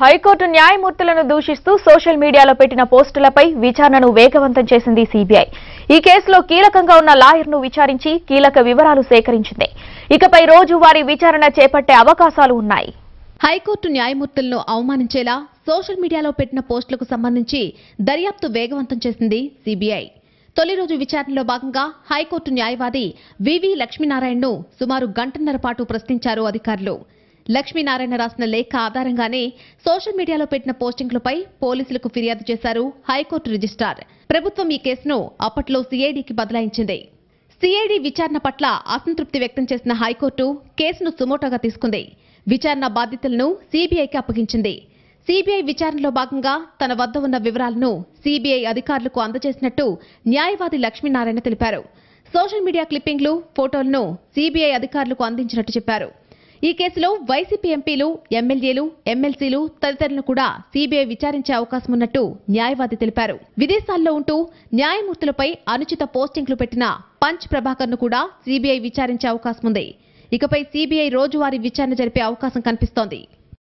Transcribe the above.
high court న్యాయమూర్తులను దూషిస్తూ social మీడియాలో పెట్టిన పోస్టులపై విచారణను వేగవంతం చేసింది సీబీఐ ఈ కేసులో కీలకంగా ఉన్న లాయర్ను విచారించి కీలక వివరాలు సేకరించింది ఇకపై రోజువారీ విచారణ చేపట్టే అవకాశాలు ఉన్నాయి హైకోర్టు న్యాయమూర్తులను అవమానించేలా సోషల్ మీడియాలో పెట్టిన పోస్టులకు సంబంధించి దర్యాప్తు వేగవంతం చేసింది సిబిఐ తొలి రోజు విచారణలో భాగంగా హైకోర్టు న్యాయవాది వివి లక్ష్మీనారాయణను సుమారు గంటన్నర పాటు ప్రశ్నించారు అధికారులు లక్ష్మీనారాయణ రాసిన లేఖ ఆధారంగానే సోషల్ మీడియాలో పెట్టిన పోస్టింగ్లపై పోలీసులకు ఫిర్యాదు చేశారు హైకోర్టు రిజిస్టార్ ప్రభుత్వం ఈ కేసును అప్పట్లో సీఐడికి బదలాయించింది సీఐడి విచారణ పట్ల అసంతృప్తి వ్యక్తం చేసిన హైకోర్టు కేసును సుమోటోగా తీసుకుంది విచారణ బాధ్యతలను సీబీఐకి అప్పగించింది సీబీఐ విచారణలో భాగంగా తన వద్ద ఉన్న వివరాలను సీబీఐ అధికారులకు అందజేసినట్టు న్యాయవాది లక్ష్మీనారాయణ తెలిపారు సోషల్ మీడియా క్లిప్పింగ్లు ఫోటోలను సీబీఐ అధికారులకు అందించినట్టు చెప్పారు ఈ కేసులో వైసీపీ ఎంపీలు ఎమ్మెల్యేలు ఎమ్మెల్సీలు తదితరులను కూడా సీబీఐ విచారించే అవకాశం ఉన్నట్టు న్యాయవాది తెలిపారు విదేశాల్లో ఉంటూ న్యాయమూర్తులపై అనుచిత పోస్టింగ్లు పెట్టిన పంచ్ ప్రభాకర్ ను కూడా సీబీఐ విచారించే అవకాశం ఉంది ఇకపై సీబీఐ రోజువారీ విచారణ జరిపే అవకాశం కనిపిస్తోంది